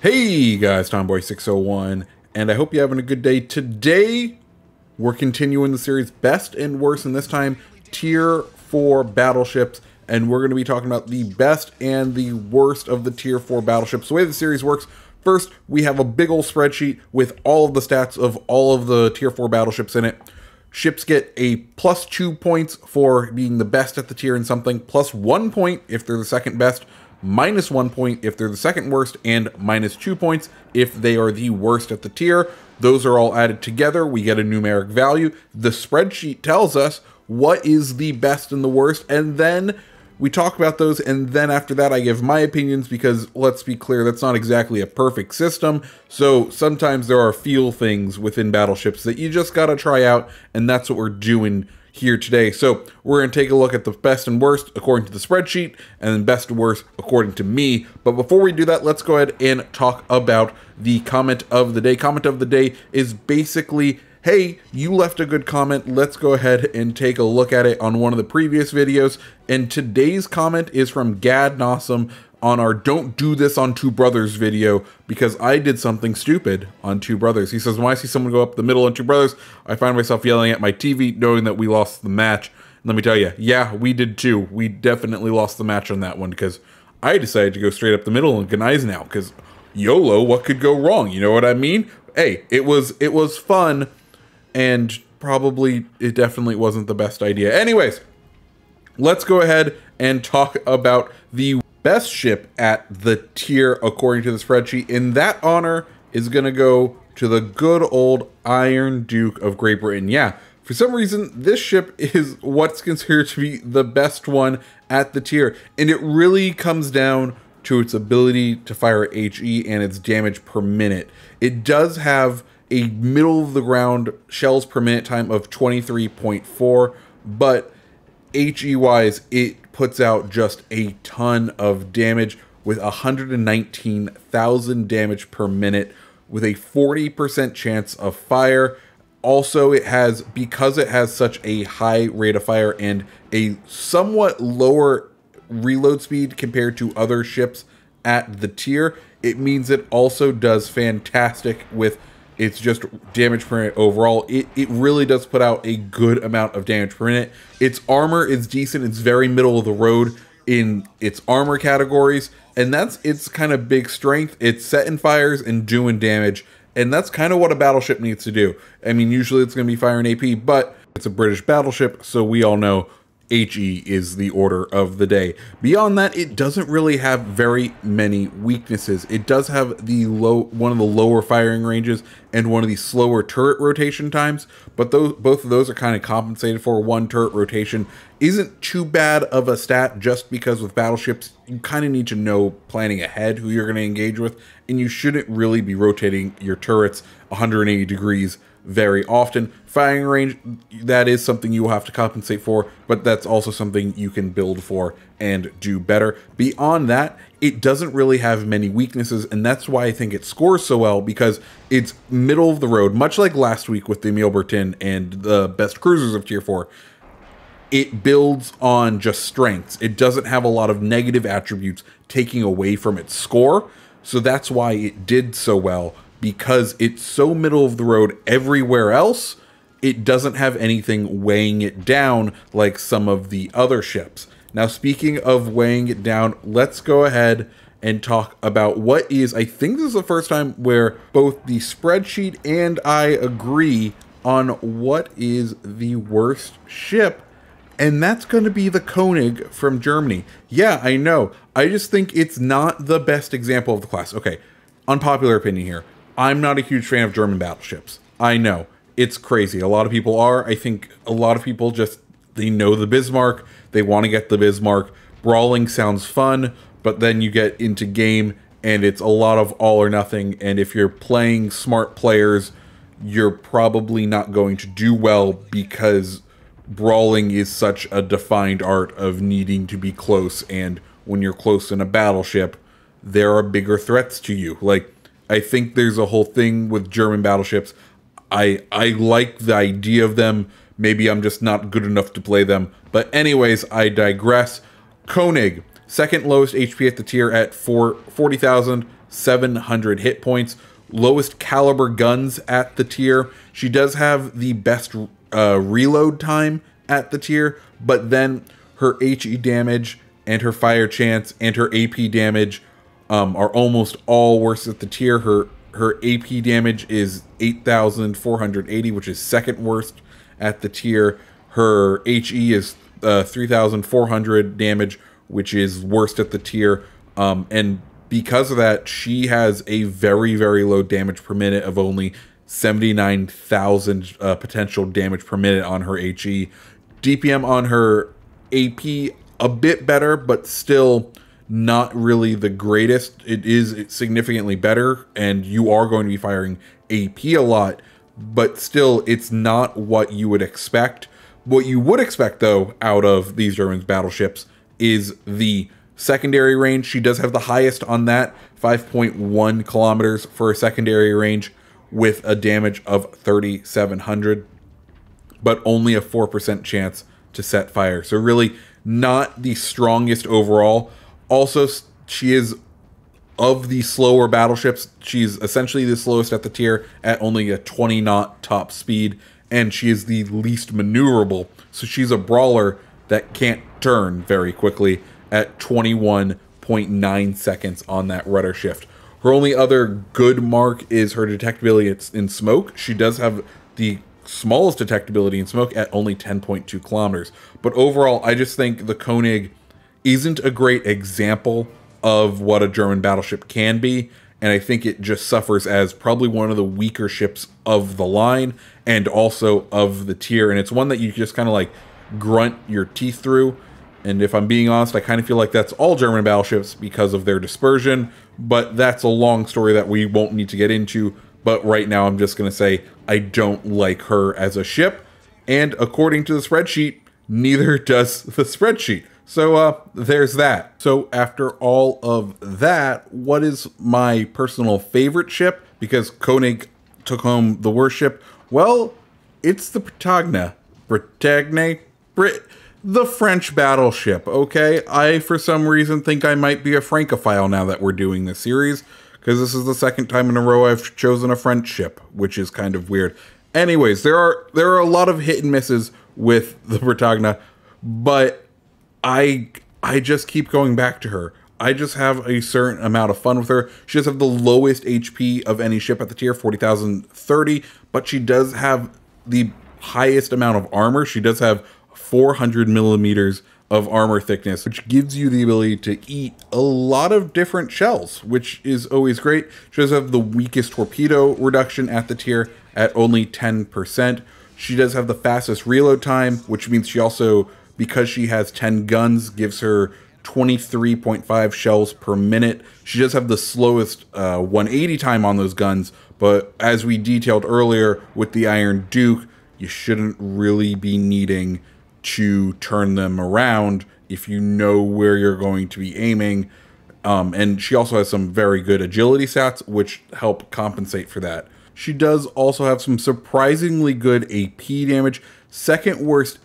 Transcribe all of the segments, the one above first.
Hey guys, Tomboy601, and I hope you're having a good day. Today, we're continuing the series Best and Worst, and this time Tier 4 battleships, and we're going to be talking about the best and the worst of the Tier 4 battleships. The way the series works, first, we have a big old spreadsheet with all of the stats of all of the Tier 4 battleships in it. Ships get a plus two points for being the best at the tier in something, plus one point if they're the second best minus one point if they're the second worst, and minus two points if they are the worst at the tier. Those are all added together. We get a numeric value. The spreadsheet tells us what is the best and the worst, and then we talk about those, and then after that, I give my opinions because let's be clear, that's not exactly a perfect system. So sometimes there are feel things within battleships that you just gotta try out, and that's what we're doing here today. So we're going to take a look at the best and worst according to the spreadsheet and then best and worst according to me. But before we do that, let's go ahead and talk about the comment of the day. Comment of the day is basically hey, you left a good comment. Let's go ahead and take a look at it on one of the previous videos. And today's comment is from Gad Nossum, on our don't do this on two brothers video because I did something stupid on two brothers. He says, when I see someone go up the middle on two brothers, I find myself yelling at my TV knowing that we lost the match. And let me tell you, yeah, we did too. We definitely lost the match on that one because I decided to go straight up the middle and Ganai's now because YOLO, what could go wrong? You know what I mean? Hey, it was it was fun and probably it definitely wasn't the best idea. Anyways, let's go ahead and talk about the best ship at the tier according to the spreadsheet. In that honor is going to go to the good old Iron Duke of Great Britain. Yeah, for some reason, this ship is what's considered to be the best one at the tier, and it really comes down to its ability to fire HE and its damage per minute. It does have a middle of the ground shells per minute time of 23.4, but HE wise, it puts out just a ton of damage with 119,000 damage per minute with a 40% chance of fire. Also, it has, because it has such a high rate of fire and a somewhat lower reload speed compared to other ships at the tier, it means it also does fantastic with it's just damage per unit overall. It, it really does put out a good amount of damage per unit. Its armor is decent. It's very middle of the road in its armor categories. And that's its kind of big strength. It's setting fires and doing damage. And that's kind of what a battleship needs to do. I mean, usually it's going to be firing AP, but it's a British battleship, so we all know HE is the order of the day. Beyond that, it doesn't really have very many weaknesses. It does have the low one of the lower firing ranges and one of the slower turret rotation times, but those, both of those are kind of compensated for. One turret rotation isn't too bad of a stat just because with battleships, you kind of need to know planning ahead who you're going to engage with, and you shouldn't really be rotating your turrets 180 degrees very often. Firing range, that is something you will have to compensate for, but that's also something you can build for and do better. Beyond that, it doesn't really have many weaknesses, and that's why I think it scores so well because it's middle of the road, much like last week with the Bertin and the best cruisers of Tier 4 it builds on just strengths. It doesn't have a lot of negative attributes taking away from its score. So that's why it did so well because it's so middle of the road everywhere else, it doesn't have anything weighing it down like some of the other ships. Now, speaking of weighing it down, let's go ahead and talk about what is, I think this is the first time where both the spreadsheet and I agree on what is the worst ship. And that's going to be the Koenig from Germany. Yeah, I know. I just think it's not the best example of the class. Okay, unpopular opinion here. I'm not a huge fan of German battleships. I know. It's crazy. A lot of people are. I think a lot of people just they know the Bismarck. They want to get the Bismarck. Brawling sounds fun, but then you get into game and it's a lot of all or nothing. And if you're playing smart players, you're probably not going to do well because brawling is such a defined art of needing to be close. And when you're close in a battleship, there are bigger threats to you. Like I think there's a whole thing with German battleships. I I like the idea of them. Maybe I'm just not good enough to play them. But anyways, I digress. Koenig, second lowest HP at the tier at 4, 40,700 hit points. Lowest caliber guns at the tier. She does have the best uh, reload time at the tier, but then her HE damage and her fire chance and her AP damage um, are almost all worse at the tier. Her her AP damage is 8,480, which is second worst at the tier. Her HE is uh, 3,400 damage, which is worst at the tier. Um, and because of that, she has a very, very low damage per minute of only 79,000 uh, potential damage per minute on her HE. DPM on her AP, a bit better, but still not really the greatest. It is significantly better, and you are going to be firing AP a lot, but still, it's not what you would expect. What you would expect, though, out of these German battleships is the secondary range. She does have the highest on that, 5.1 kilometers for a secondary range with a damage of 3,700, but only a 4% chance to set fire. So really not the strongest overall, also she is of the slower battleships she's essentially the slowest at the tier at only a 20 knot top speed and she is the least maneuverable so she's a brawler that can't turn very quickly at 21.9 seconds on that rudder shift her only other good mark is her detectability in smoke she does have the smallest detectability in smoke at only 10.2 kilometers but overall i just think the koenig isn't a great example of what a German battleship can be. And I think it just suffers as probably one of the weaker ships of the line and also of the tier. And it's one that you just kind of like grunt your teeth through. And if I'm being honest, I kind of feel like that's all German battleships because of their dispersion. But that's a long story that we won't need to get into. But right now, I'm just going to say I don't like her as a ship. And according to the spreadsheet, neither does the spreadsheet. So uh, there's that. So after all of that, what is my personal favorite ship? Because Koenig took home the worst ship. Well, it's the Protagna. Bretagne? Brit the French battleship, okay? I, for some reason, think I might be a Francophile now that we're doing this series, because this is the second time in a row I've chosen a French ship, which is kind of weird. Anyways, there are there are a lot of hit and misses with the Britannia, but I I just keep going back to her. I just have a certain amount of fun with her. She does have the lowest HP of any ship at the tier, 40,030, but she does have the highest amount of armor. She does have 400 millimeters of armor thickness, which gives you the ability to eat a lot of different shells, which is always great. She does have the weakest torpedo reduction at the tier at only 10%. She does have the fastest reload time, which means she also because she has 10 guns, gives her 23.5 shells per minute. She does have the slowest uh, 180 time on those guns, but as we detailed earlier with the Iron Duke, you shouldn't really be needing to turn them around if you know where you're going to be aiming. Um, and she also has some very good agility stats, which help compensate for that. She does also have some surprisingly good AP damage, second worst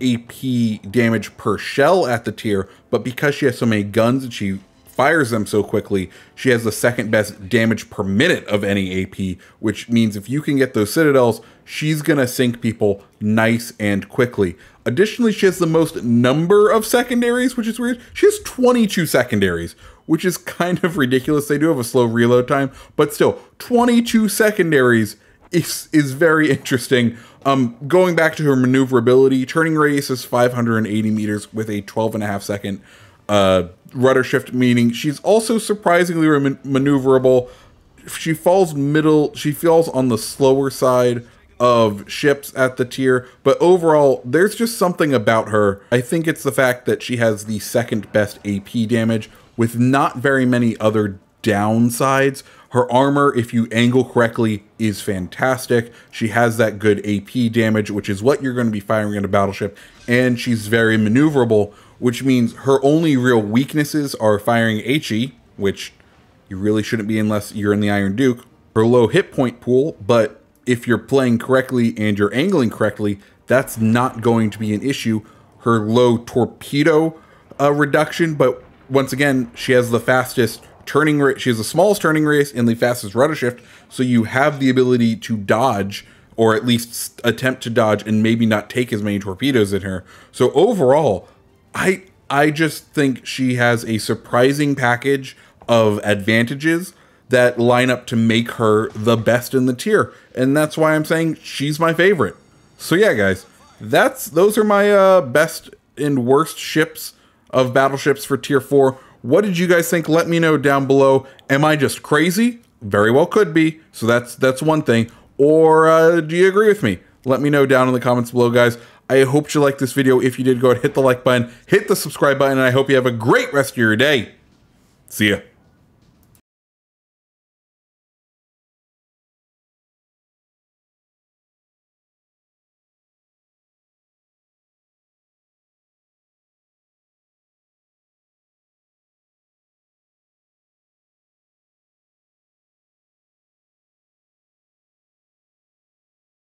AP damage per shell at the tier, but because she has so many guns and she fires them so quickly, she has the second best damage per minute of any AP, which means if you can get those citadels, she's going to sink people nice and quickly. Additionally, she has the most number of secondaries, which is weird. She has 22 secondaries, which is kind of ridiculous. They do have a slow reload time, but still, 22 secondaries is is very interesting. Um, going back to her maneuverability, turning radius is 580 meters with a 12 and a half second uh, rudder shift, meaning she's also surprisingly maneuverable. She falls middle. She falls on the slower side of ships at the tier, but overall, there's just something about her. I think it's the fact that she has the second best AP damage with not very many other downsides her armor, if you angle correctly, is fantastic. She has that good AP damage, which is what you're going to be firing in a battleship, and she's very maneuverable, which means her only real weaknesses are firing HE, which you really shouldn't be unless you're in the Iron Duke, her low hit point pool, but if you're playing correctly and you're angling correctly, that's not going to be an issue. Her low torpedo uh, reduction, but once again, she has the fastest turning rate. She has the smallest turning rate and the fastest rudder shift, so you have the ability to dodge or at least attempt to dodge and maybe not take as many torpedoes in her. So overall, I I just think she has a surprising package of advantages that line up to make her the best in the tier, and that's why I'm saying she's my favorite. So yeah, guys, that's those are my uh, best and worst ships of battleships for tier 4 what did you guys think? Let me know down below. Am I just crazy? Very well could be. So that's that's one thing. Or uh, do you agree with me? Let me know down in the comments below, guys. I hope you liked this video. If you did, go ahead, hit the like button, hit the subscribe button, and I hope you have a great rest of your day. See ya.